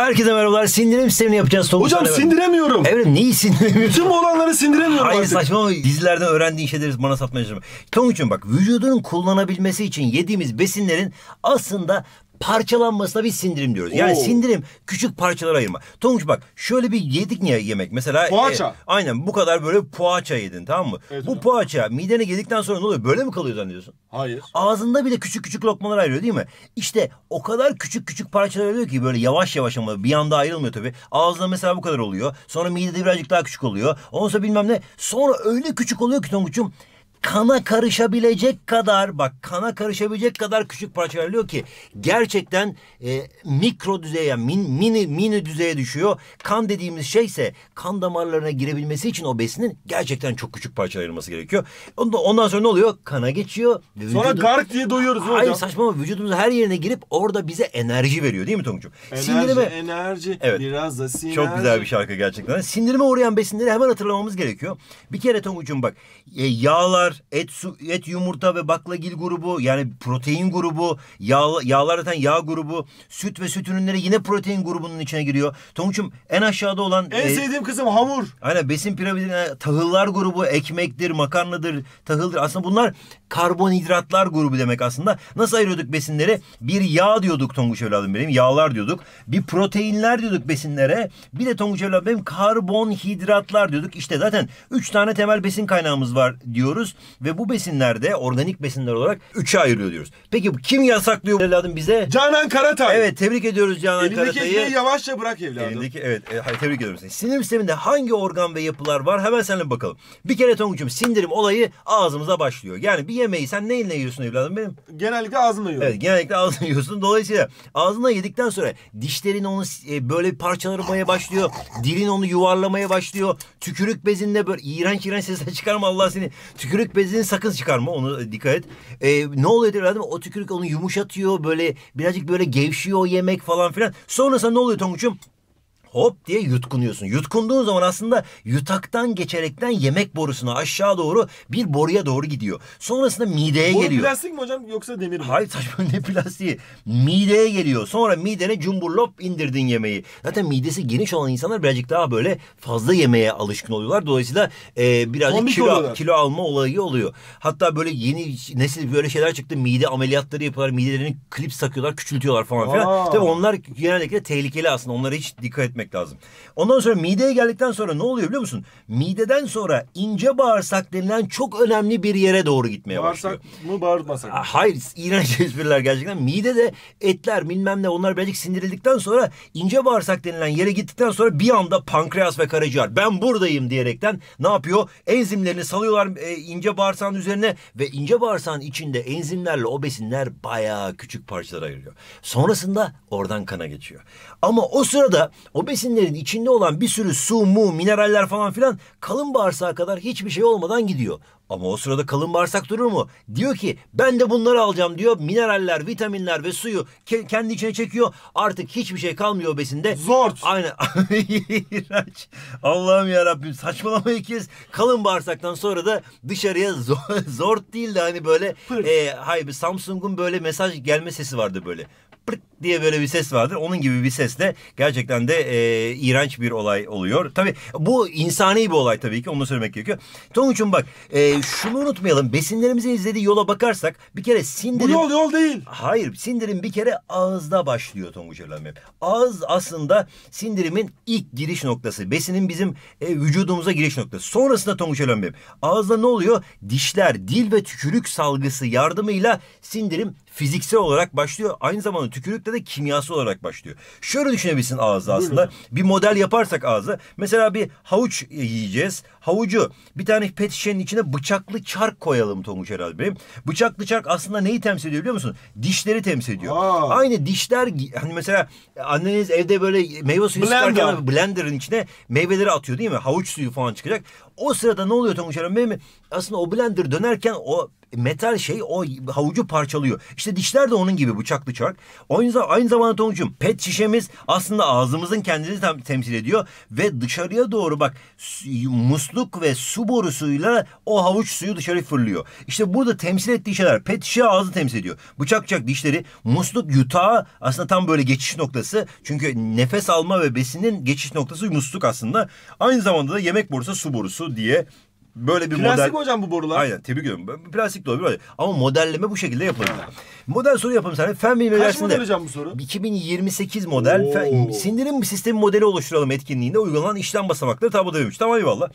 Herkese merhabalar. Sindirim sistemini yapacağız sonuçta. Hocam sindiremiyorum. Evet neyi sindiremiyorsun? Tüm olanları sindiremiyorum Hayır artık. saçma dizilerden öğrendiğin şeyleri bana satmaya çalışma. Tonguç'um bak vücudunun kullanabilmesi için yediğimiz besinlerin aslında parçalanmasına bir sindirim diyoruz. Yani Oo. sindirim küçük parçalara ayırma. Tonguç bak şöyle bir yedik ya yemek mesela. Poğaça. E, aynen bu kadar böyle poğaça yedin tamam mı? Evet, bu hocam. poğaça midene girdikten sonra ne oluyor? Böyle mi kalıyor zannediyorsun? Hayır. Ağzında bile küçük küçük lokmalar ayrılıyor değil mi? İşte o kadar küçük küçük parçalar ayrılıyor ki böyle yavaş yavaş ama bir anda ayrılmıyor tabii. Ağzında mesela bu kadar oluyor. Sonra midede birazcık daha küçük oluyor. Ondan sonra bilmem ne. Sonra öyle küçük oluyor ki Tonguç'um kana karışabilecek kadar bak kana karışabilecek kadar küçük parçalıyor ki gerçekten e, mikro düzeye min, mini mini düzeye düşüyor. Kan dediğimiz şeyse kan damarlarına girebilmesi için o besinin gerçekten çok küçük parçalanması gerekiyor. Onda, ondan sonra ne oluyor? Kana geçiyor. Vücudu, sonra gark diye doyuyoruz hocam. Hayır saçma Vücudumuz her yerine girip orada bize enerji veriyor değil mi Tonguç'um? Sindirime enerji evet. biraz da sinerji. Çok güzel bir şarkı gerçekten. Sindirime uğrayan besinleri hemen hatırlamamız gerekiyor. Bir kere Tonguç'um bak e, yağlar karbonhidratlar, et, su, et yumurta ve baklagil grubu yani protein grubu, yağ, yağlar zaten yağ grubu, süt ve süt ürünleri yine protein grubunun içine giriyor. Tonguç'um en aşağıda olan... En e, sevdiğim kısım hamur. Aynen besin piramidine tahıllar grubu, ekmektir, makarnadır, tahıldır. Aslında bunlar karbonhidratlar grubu demek aslında. Nasıl ayırıyorduk besinleri? Bir yağ diyorduk Tonguç evladım benim, yağlar diyorduk. Bir proteinler diyorduk besinlere. Bir de Tonguç evladım benim karbonhidratlar diyorduk. İşte zaten üç tane temel besin kaynağımız var diyoruz. Ve bu besinlerde organik besinler olarak üçe ayırıyor diyoruz. Peki kim yasaklıyor evladım bize? Canan Karatay. Evet tebrik ediyoruz Canan Elindeki Karatay'ı. Elindeki ekmeği yavaşça bırak evladım. Elindeki evet e, tebrik ediyorum seni. Sindirim sisteminde hangi organ ve yapılar var hemen seninle bakalım. Bir kere Tonguç'um sindirim olayı ağzımıza başlıyor. Yani bir yemeği sen neyle yiyorsun evladım benim? Genellikle ağzımla yiyorum. Evet genellikle ağzını yiyorsun. Dolayısıyla ağzına yedikten sonra dişlerin onu e, böyle parçalamaya başlıyor. Dilin onu yuvarlamaya başlıyor. Tükürük bezinde böyle iğrenç iğrenç sesler çıkarma Allah seni. Tükürük tükürük bezini sakız çıkarma onu dikkat et. E, ne oluyor dedim o tükürük onu yumuşatıyor böyle birazcık böyle gevşiyor yemek falan filan. Sonrasında ne oluyor Tonguç'um? hop diye yutkunuyorsun. Yutkunduğun zaman aslında yutaktan geçerekten yemek borusuna aşağı doğru bir boruya doğru gidiyor. Sonrasında mideye Boru geliyor. plastik mi hocam yoksa demir mi? Hayır saçma ne plastiği. Mideye geliyor. Sonra midene cumburlop indirdin yemeği. Zaten midesi geniş olan insanlar birazcık daha böyle fazla yemeğe alışkın oluyorlar. Dolayısıyla e, birazcık kilo, kilo alma olayı oluyor. Hatta böyle yeni nesil böyle şeyler çıktı. Mide ameliyatları yapıyorlar. Midelerini klips takıyorlar, küçültüyorlar falan filan. Tabii onlar genellikle tehlikeli aslında. Onlara hiç dikkat etmek etmek lazım. Ondan sonra mideye geldikten sonra ne oluyor biliyor musun? Mideden sonra ince bağırsak denilen çok önemli bir yere doğru gitmeye bağırsak başlıyor. Bağırsak mı bağırmasak mı? Ah, hayır iğrenç espriler gerçekten. Midede etler bilmem ne onlar birazcık sindirildikten sonra ince bağırsak denilen yere gittikten sonra bir anda pankreas ve karaciğer ben buradayım diyerekten ne yapıyor? Enzimlerini salıyorlar e, ince bağırsağın üzerine ve ince bağırsağın içinde enzimlerle o besinler bayağı küçük parçalara ayırıyor. Sonrasında oradan kana geçiyor. Ama o sırada o besinlerin içinde olan bir sürü su, mu, mineraller falan filan kalın bağırsağa kadar hiçbir şey olmadan gidiyor. Ama o sırada kalın bağırsak durur mu? Diyor ki ben de bunları alacağım diyor. Mineraller, vitaminler ve suyu ke- kendi içine çekiyor. Artık hiçbir şey kalmıyor besinde. Zor. Aynen. İğrenç. Allah'ım yarabbim Rabbim saçmalamayı Kalın bağırsaktan sonra da dışarıya zor, değil de hani böyle Pırt. e, hayır Samsung'un böyle mesaj gelme sesi vardı böyle. Pırt diye böyle bir ses vardır. Onun gibi bir sesle gerçekten de e, iğrenç bir olay oluyor. Tabii bu insani bir olay tabii ki onu söylemek gerekiyor. Tonguç'un bak e, şunu unutmayalım. Besinlerimize izlediği yola bakarsak bir kere sindirim... Bu yol yol değil. Hayır sindirim bir kere ağızda başlıyor Tonguç Erlenmem. Ağız aslında sindirimin ilk giriş noktası. Besinin bizim e, vücudumuza giriş noktası. Sonrasında Tonguç Erlenmem. Ağızda ne oluyor? Dişler, dil ve tükürük salgısı yardımıyla sindirim fiziksel olarak başlıyor. Aynı zamanda tükürük de de kimyası olarak başlıyor. Şöyle düşünebilirsin ağzı aslında. Bir model yaparsak ağzı. Mesela bir havuç yiyeceğiz havucu bir tane pet şişenin içine bıçaklı çark koyalım Tonguç herhalde benim. Bıçaklı çark aslında neyi temsil ediyor biliyor musun? Dişleri temsil ediyor. Aa. Aynı dişler hani mesela anneniz evde böyle meyve suyu Blender. sıkarken blenderın içine meyveleri atıyor değil mi? Havuç suyu falan çıkacak. O sırada ne oluyor Tonguç herhalde benim? Aslında o blender dönerken o metal şey o havucu parçalıyor. İşte dişler de onun gibi bıçaklı çark. Aynı, aynı zamanda Tonguç'um pet şişemiz aslında ağzımızın kendini tem temsil ediyor. Ve dışarıya doğru bak musluğu musluk ve su borusuyla o havuç suyu dışarı fırlıyor. İşte burada temsil ettiği şeyler pet şişe ağzı temsil ediyor. Bıçak bıçak dişleri musluk yutağı aslında tam böyle geçiş noktası. Çünkü nefes alma ve besinin geçiş noktası musluk aslında. Aynı zamanda da yemek borusu su borusu diye Böyle bir Plastik model... hocam bu borular. Aynen tebrik ediyorum. Plastik de olabilir. Ama modelleme bu şekilde yapılıyor. model soru yapalım sana. Fen bilimi Kaç model hocam bu soru? 2028 model. Fen, sindirim sistemi modeli oluşturalım etkinliğinde uygulanan işlem basamakları tabloda demiş. Tamam eyvallah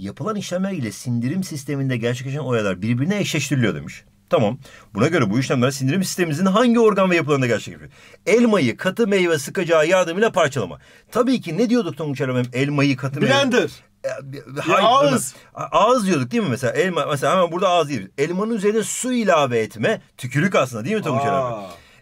yapılan işlemler ile sindirim sisteminde gerçekleşen olaylar birbirine eşleştiriliyor demiş. Tamam. Buna göre bu işlemler sindirim sistemimizin hangi organ ve yapılarında gerçekleşiyor? Elmayı katı meyve sıkacağı yardımıyla parçalama. Tabii ki ne diyorduk Tonguç Aramem? Elmayı katı Blender. meyve... Blender. E, hayır, ağız. Ağız diyorduk değil mi mesela? Elma mesela hemen burada ağız değil. Elmanın üzerine su ilave etme. Tükürük aslında değil mi Tonguç Aramem?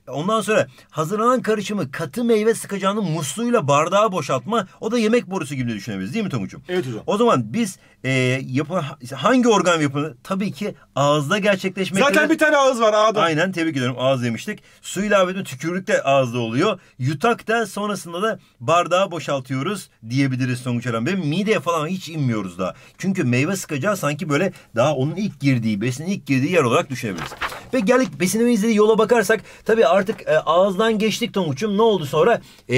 Ondan sonra hazırlanan karışımı katı meyve sıkacağının musluğuyla bardağa boşaltma o da yemek borusu gibi düşünebiliriz değil mi Tonguç'um? Evet hocam. O zaman biz e, yapı, hangi organ yapını tabii ki ağızda gerçekleşmek. Zaten bir tane ağız var ağda. Aynen tebrik ediyorum ağız demiştik. Su ilave ediyor tükürük de ağızda oluyor. Yutak da sonrasında da bardağa boşaltıyoruz diyebiliriz Tonguç Aram Bey. Mideye falan hiç inmiyoruz daha. Çünkü meyve sıkacağı sanki böyle daha onun ilk girdiği besinin ilk girdiği yer olarak düşünebiliriz. Ve geldik besinimizle yola bakarsak tabii artık e, ağızdan geçtik Tonguç'um. Ne oldu sonra? E,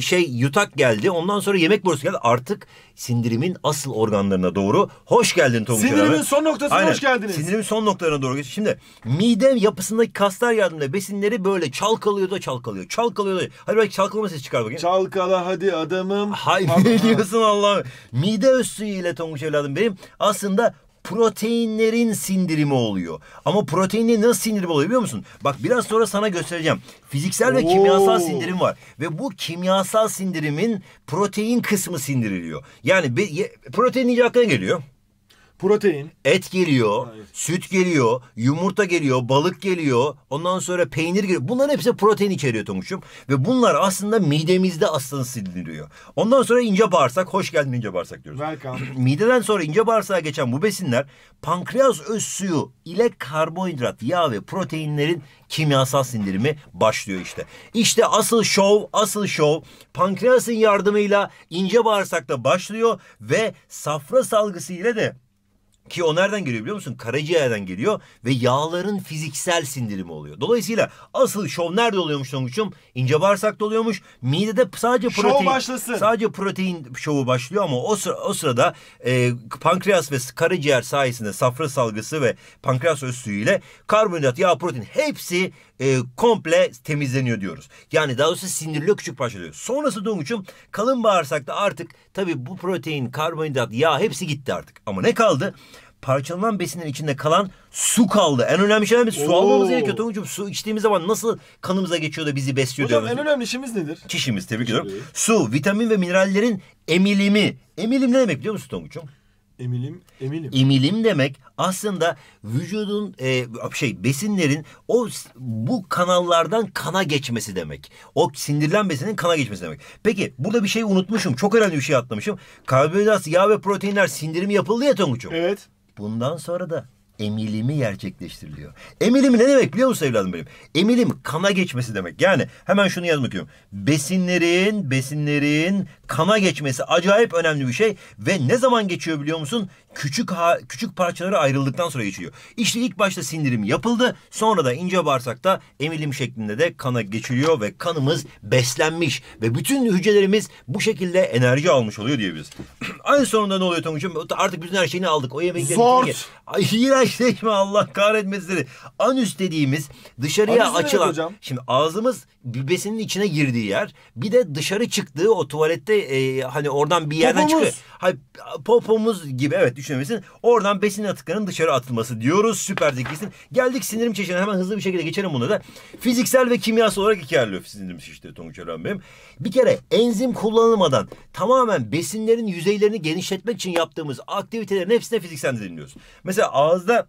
şey yutak geldi. Ondan sonra yemek borusu geldi. Artık sindirimin asıl organlarına doğru hoş geldin Tonguç. Sindirimin son noktasına Aynen. hoş geldiniz. Sindirimin son noktalarına doğru. Şimdi midem yapısındaki kaslar yardımıyla besinleri böyle çalkalıyor da çalkalıyor. Çalkalıyor da. Hadi belki çalkalama sesi çıkar bakayım. Çalkala hadi adamım. Hay ne diyorsun Allah'ım. Mide üstü ile Tonguç evladım benim aslında proteinlerin sindirimi oluyor. Ama proteinle nasıl sindirim oluyor biliyor musun? Bak biraz sonra sana göstereceğim. Fiziksel ve Oo. kimyasal sindirim var. Ve bu kimyasal sindirimin protein kısmı sindiriliyor. Yani be, ye, protein iyice geliyor. Protein. Et geliyor, Hayır. süt geliyor, yumurta geliyor, balık geliyor. Ondan sonra peynir geliyor. Bunların hepsi protein içeriyor Tonguç'um. Ve bunlar aslında midemizde aslında siliniyor. Ondan sonra ince bağırsak, hoş geldin ince bağırsak diyoruz. Welcome. Mideden sonra ince bağırsağa geçen bu besinler pankreas öz suyu ile karbonhidrat, yağ ve proteinlerin kimyasal sindirimi başlıyor işte. İşte asıl şov, asıl şov pankreasın yardımıyla ince bağırsakta başlıyor ve safra salgısı ile de ki o nereden geliyor biliyor musun? Karaciğerden geliyor ve yağların fiziksel sindirimi oluyor. Dolayısıyla asıl şov nerede oluyormuş Tonguç'um? İnce bağırsakta oluyormuş. Midede sadece protein... Şov başlasın. Sadece protein şovu başlıyor ama o, sıra, o sırada e, pankreas ve karaciğer sayesinde safra salgısı ve pankreas öz suyu ile karbonhidrat, yağ, protein hepsi e, komple temizleniyor diyoruz. Yani daha doğrusu sindiriliyor küçük parçalıyor. Sonrası donguçum kalın bağırsakta artık tabii bu protein, karbonhidrat, yağ hepsi gitti artık. Ama ne kaldı? parçalanan besinin içinde kalan su kaldı. En önemli şey mi? Su almamız gerekiyor Tonguç'um. Su içtiğimiz zaman nasıl kanımıza geçiyor da bizi besliyor Hocam en önemli işimiz nedir? Çişimiz tebrik ediyorum. Su, vitamin ve minerallerin emilimi. Emilim ne demek biliyor musun Tonguç'um? Emilim, emilim. Emilim demek aslında vücudun e, şey besinlerin o bu kanallardan kana geçmesi demek. O sindirilen besinin kana geçmesi demek. Peki burada bir şey unutmuşum. Çok önemli bir şey atlamışım. Karbonhidrat, yağ ve proteinler sindirimi yapıldı ya Tonguç'um. Evet. Bundan sonra da emilimi gerçekleştiriliyor. Emilimi ne demek biliyor musun evladım benim? Emilim kana geçmesi demek. Yani hemen şunu yazmak istiyorum. Besinlerin, besinlerin kana geçmesi acayip önemli bir şey. Ve ne zaman geçiyor biliyor musun? küçük ha, küçük parçalara ayrıldıktan sonra geçiyor. İşte ilk başta sindirim yapıldı. Sonra da ince bağırsakta emilim şeklinde de kana geçiliyor ve kanımız beslenmiş ve bütün hücrelerimiz bu şekilde enerji almış oluyor diye biz. Aynı sonunda ne oluyor Tonguç'um? Artık bütün her şeyini aldık. O yemekleri... Zort! Ay, iğrençleşme Allah kahretmesin. Anüs dediğimiz dışarıya Anüs açılan... Hocam? Şimdi ağzımız bibesinin içine girdiği yer. Bir de dışarı çıktığı o tuvalette e, hani oradan bir yerden Popomuz. çıkıyor. Hayır, popomuz gibi evet düşmemesin. Oradan besin atıklarının dışarı atılması diyoruz. Süper zekisin. Geldik sinirim çeşene hemen hızlı bir şekilde geçelim buna da. Fiziksel ve kimyasal olarak iki yerli sinirim işte Tonguç Ören benim. Bir kere enzim kullanılmadan tamamen besinlerin yüzeylerini genişletmek için yaptığımız aktivitelerin hepsine fiziksel deniliyoruz. Mesela ağızda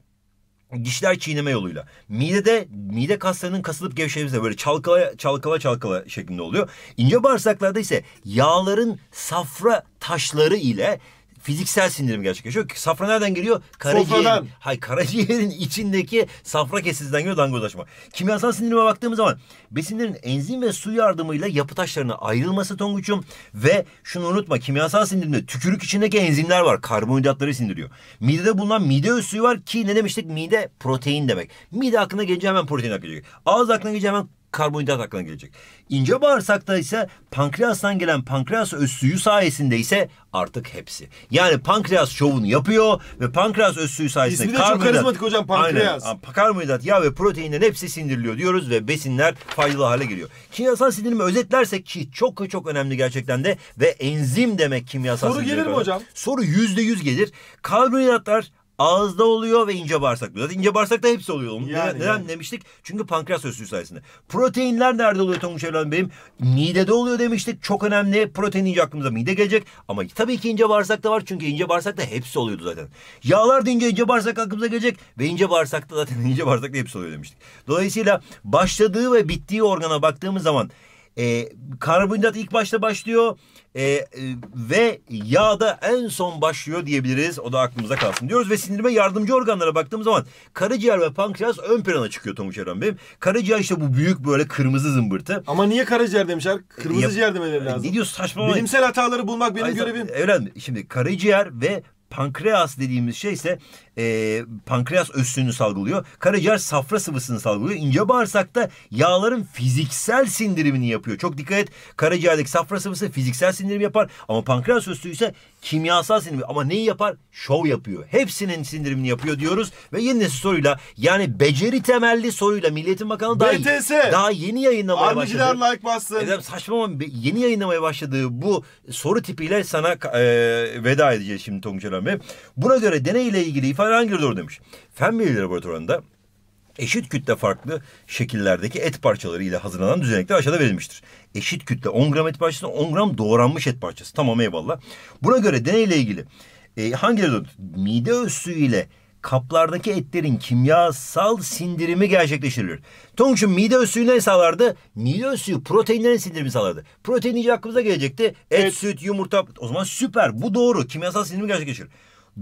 Dişler çiğneme yoluyla. Midede mide kaslarının kasılıp gevşemesi böyle çalkala çalkala çalkala şeklinde oluyor. İnce bağırsaklarda ise yağların safra taşları ile fiziksel sindirim gerçekleşiyor. Safra nereden geliyor? Karaciğerin, hay, karaciğerin içindeki safra kesizden geliyor dangozlaşma. Kimyasal sindirime baktığımız zaman besinlerin enzim ve su yardımıyla yapı taşlarına ayrılması Tonguç'um ve şunu unutma kimyasal sindirimde tükürük içindeki enzimler var. Karbonhidratları sindiriyor. Midede bulunan mide suyu var ki ne demiştik? Mide protein demek. Mide aklına gelince hemen protein akıyor. Ağız aklına gelince hemen karbonhidrat aklına gelecek. İnce bağırsakta ise pankreastan gelen pankreas özsuyu sayesinde ise artık hepsi. Yani pankreas şovunu yapıyor ve pankreas özsuyu sayesinde İsmi de karbonhidrat, çok karizmatik hocam pankreas. Aynen, karbonhidrat, yağ ve proteinlerin hepsi sindiriliyor diyoruz ve besinler faydalı hale geliyor. Kimyasal sindirimi özetlersek ki çok çok önemli gerçekten de ve enzim demek kimyasal Soru sindirim. Soru gelir mi hocam? Soru yüzde yüz gelir. Karbonhidratlar ağızda oluyor ve ince bağırsakta. Zaten ince bağırsakta hepsi oluyor. Yani, neden, yani. demiştik? Çünkü pankreas ösü sayesinde. Proteinler nerede oluyor Tonguç Evren Bey'im? Midede oluyor demiştik. Çok önemli. Protein ince aklımıza mide gelecek. Ama tabii ki ince bağırsakta var. Çünkü ince bağırsakta hepsi oluyordu zaten. Yağlar deyince ince bağırsak aklımıza gelecek. Ve ince bağırsakta zaten ince bağırsakta hepsi oluyor demiştik. Dolayısıyla başladığı ve bittiği organa baktığımız zaman e, karbonhidrat ilk başta başlıyor e, e, ve yağda en son başlıyor diyebiliriz. O da aklımıza kalsın diyoruz ve sindirime yardımcı organlara baktığımız zaman karaciğer ve pankreas ön plana çıkıyor Tomuş Eren Bey'im. Karaciğer işte bu büyük böyle kırmızı zımbırtı. Ama niye karaciğer demişler? Kırmızı e, ciğer demeleri e, lazım. Ne diyorsun saçmalama. Bilimsel hataları bulmak benim Aynen, görevim. Evladım şimdi karaciğer ve Pankreas dediğimiz şey ise e, pankreas özsünü salgılıyor. Karaciğer safra sıvısını salgılıyor. İnce bağırsakta yağların fiziksel sindirimini yapıyor. Çok dikkat et. Karaciğerdeki safra sıvısı fiziksel sindirim yapar ama pankreas özsü ise kimyasal sindirim ama neyi yapar? Şov yapıyor. Hepsinin sindirimini yapıyor diyoruz ve yeni nesil soruyla yani beceri temelli soruyla Milliyetin Bakanı daha, BTS. daha yeni yayınlamaya Armiciler başladı. like bastı. Edem saçma ama yeni yayınlamaya başladığı bu soru tipiyle sana e, veda edeceğiz şimdi Tonguç Bey. Buna göre deneyle ilgili ifade hangi doğru demiş. Fen Bilgi Laboratuvarı'nda eşit kütle farklı şekillerdeki et parçaları ile hazırlanan düzenekler aşağıda verilmiştir. Eşit kütle 10 gram et parçası 10 gram doğranmış et parçası. Tamam eyvallah. Buna göre deneyle ilgili e, hangileri mide ösü ile kaplardaki etlerin kimyasal sindirimi gerçekleştirilir. Tonguç'un mide ösüyü ne sağlardı? Mide ösüyü proteinlerin sindirimi sağlardı. Protein iyice aklımıza gelecekti. Et, evet. süt, yumurta. O zaman süper. Bu doğru. Kimyasal sindirimi gerçekleşir.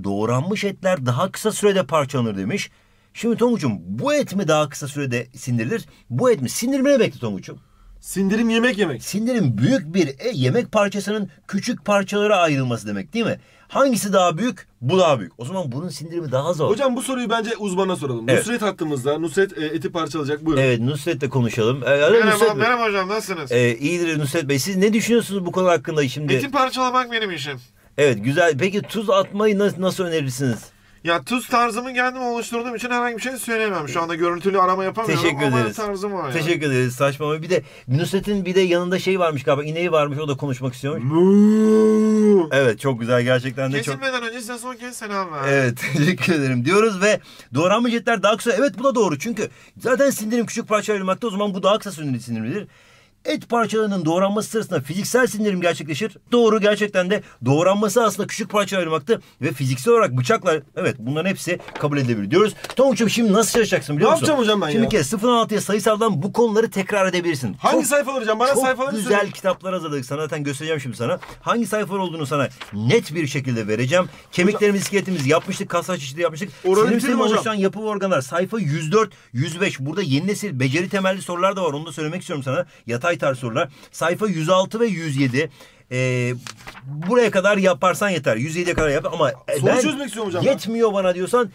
Doğranmış etler daha kısa sürede parçalanır demiş. Şimdi Tonguç'um bu et mi daha kısa sürede sindirilir? Bu et mi? Sindirme ne bekle Tonguç'um? Sindirim yemek yemek. Sindirim büyük bir e, yemek parçasının küçük parçalara ayrılması demek değil mi? Hangisi daha büyük? Bu daha büyük. O zaman bunun sindirimi daha zor. Hocam bu soruyu bence uzmana soralım. Evet. Nusret hattımızda. Nusret e, eti parçalayacak. Buyurun. Evet Nusret'le konuşalım. Ee, merhaba, Nusret merhaba hocam nasılsınız? Ee, iyidir Nusret Bey. Siz ne düşünüyorsunuz bu konu hakkında şimdi? Eti parçalamak benim işim. Evet güzel. Peki tuz atmayı nasıl, nasıl önerirsiniz? Ya tuz tarzımı kendim oluşturduğum için herhangi bir şey söyleyemem. Şu anda görüntülü arama yapamıyorum Teşekkür ama tarzım var. Yani. Teşekkür ederiz. Saçma. Bir de Nusret'in bir de yanında şey varmış galiba. ineği varmış. O da konuşmak istiyormuş. Evet çok güzel. Gerçekten de çok... Kesilmeden önce size son kez selam ver. Evet teşekkür ederim diyoruz ve doğranmış etler daha kısa. Evet bu da doğru. Çünkü zaten sindirim küçük parçalar ayrılmakta. O zaman bu daha kısa sindirimdir. Et parçalarının doğranması sırasında fiziksel sindirim gerçekleşir. Doğru gerçekten de doğranması aslında küçük parçalara ayırmaktı ve fiziksel olarak bıçakla evet bunların hepsi kabul edilebilir diyoruz. Tonguç'um şimdi nasıl çalışacaksın biliyor musun? Ne yapacağım hocam ben şimdi ya? Şimdi kez 0-6'ya sayısaldan bu konuları tekrar edebilirsin. Hangi çok, sayfalar hocam? Bana sayfaları güzel kitaplar hazırladık sana zaten göstereceğim şimdi sana. Hangi sayfalar olduğunu sana net bir şekilde vereceğim. Kemiklerimiz, iskeletimiz yapmıştık. Kas çeşidi yapmıştık. Sinir sistemi oluşturan yapı ve organlar sayfa 104, 105. Burada yeni nesil beceri temelli sorular da var. Onu da söylemek istiyorum sana. Yatay Baytar sorular. Sayfa 106 ve 107 e, ee, buraya kadar yaparsan yeter. 107'ye kadar yap ama soru çözmek istiyorum hocam. Yetmiyor bana diyorsan e,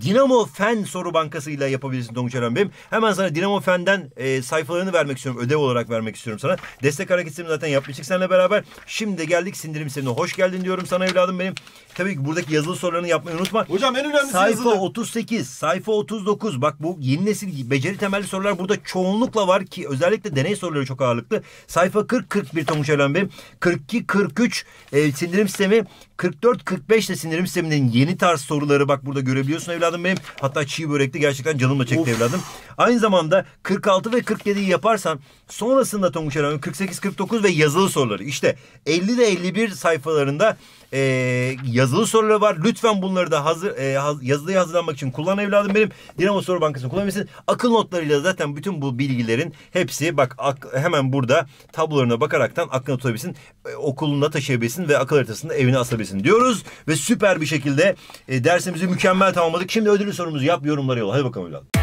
Dinamo Fen soru bankasıyla yapabilirsin Tonguç Eren Bey'im. Hemen sana Dinamo Fen'den e, sayfalarını vermek istiyorum. Ödev olarak vermek istiyorum sana. Destek hareketlerini zaten yapmıştık seninle beraber. Şimdi geldik sindirim sistemine. Hoş geldin diyorum sana evladım benim tabii ki buradaki yazılı sorularını yapmayı unutma. Hocam en önemlisi sayfa yazılı. Sayfa 38, sayfa 39. Bak bu yeni nesil beceri temelli sorular burada çoğunlukla var ki özellikle deney soruları çok ağırlıklı. Sayfa 40, 41 Tomuş Alan Bey. 42, 43 e, sindirim sistemi. 44, 45 de sindirim sisteminin yeni tarz soruları bak burada görebiliyorsun evladım benim. Hatta çiğ börekli gerçekten canımla çekti of. evladım. Aynı zamanda 46 ve 47'yi yaparsan sonrasında Tonguç Alan 48, 49 ve yazılı soruları. İşte 50 ile 51 sayfalarında e, yazılı soruları var. Lütfen bunları da hazır e, haz, yazılıya hazırlanmak için kullan evladım benim. Dinamo Soru Bankası'nı kullanabilirsin. Akıl notlarıyla zaten bütün bu bilgilerin hepsi bak ak, hemen burada tablolarına bakaraktan aklına tutabilirsin. E, okulunda taşıyabilsin ve akıl haritasında evine asabilsin diyoruz. Ve süper bir şekilde e, dersimizi mükemmel tamamladık. Şimdi ödülü sorumuzu yap yorumlara yolla. Hadi bakalım evladım.